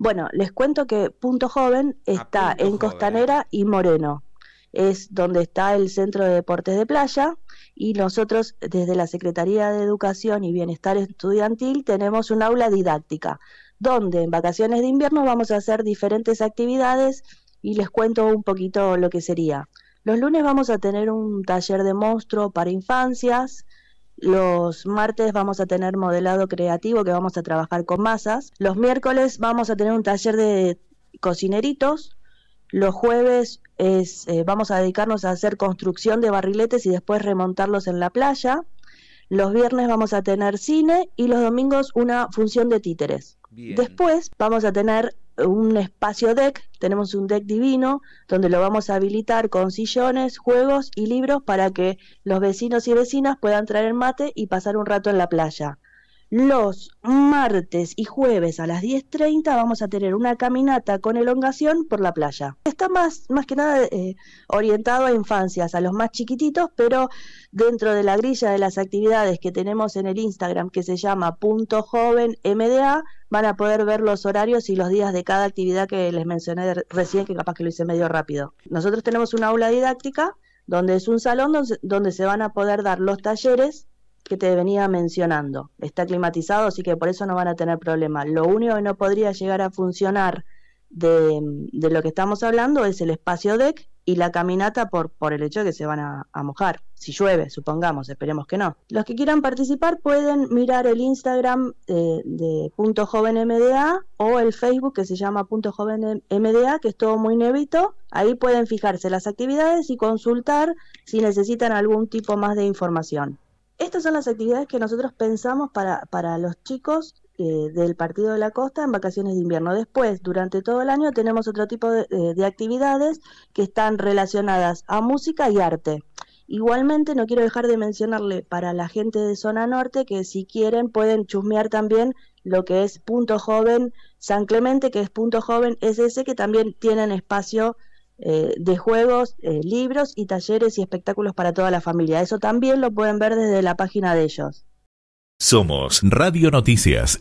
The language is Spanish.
Bueno, les cuento que Punto Joven ah, está en Costanera y Moreno. Es donde está el Centro de Deportes de Playa y nosotros desde la Secretaría de Educación y Bienestar Estudiantil tenemos un aula didáctica donde en vacaciones de invierno vamos a hacer diferentes actividades y les cuento un poquito lo que sería. Los lunes vamos a tener un taller de monstruo para infancias, los martes vamos a tener modelado creativo que vamos a trabajar con masas. Los miércoles vamos a tener un taller de cocineritos. Los jueves es, eh, vamos a dedicarnos a hacer construcción de barriletes y después remontarlos en la playa. Los viernes vamos a tener cine y los domingos una función de títeres. Después vamos a tener un espacio deck, tenemos un deck divino, donde lo vamos a habilitar con sillones, juegos y libros para que los vecinos y vecinas puedan traer mate y pasar un rato en la playa. Los martes y jueves a las 10.30 vamos a tener una caminata con elongación por la playa. Está más, más que nada eh, orientado a infancias, a los más chiquititos, pero dentro de la grilla de las actividades que tenemos en el Instagram que se llama punto joven MDA, van a poder ver los horarios y los días de cada actividad que les mencioné recién, que capaz que lo hice medio rápido. Nosotros tenemos una aula didáctica donde es un salón donde se van a poder dar los talleres que te venía mencionando. Está climatizado, así que por eso no van a tener problemas. Lo único que no podría llegar a funcionar de, lo que estamos hablando es el espacio deck y la caminata por, por el hecho de que se van a, mojar. Si llueve, supongamos, esperemos que no. Los que quieran participar pueden mirar el Instagram eh, de, Punto Joven MDA o el Facebook que se llama Punto Joven MDA, que es todo muy nevito. Ahí pueden fijarse las actividades y consultar si necesitan algún tipo más de información. Estas son las actividades que nosotros pensamos para, para los chicos eh, del Partido de la Costa en vacaciones de invierno. Después, durante todo el año, tenemos otro tipo de, actividades que están relacionadas a música y arte. Igualmente, no quiero dejar de mencionarle para la gente de zona norte que si quieren pueden chusmear también lo que es Punto Joven San Clemente, que es Punto Joven SS, que también tienen espacio eh, de juegos, eh, libros y talleres y espectáculos para toda la familia. Eso también lo pueden ver desde la página de ellos. Somos Radio Noticias.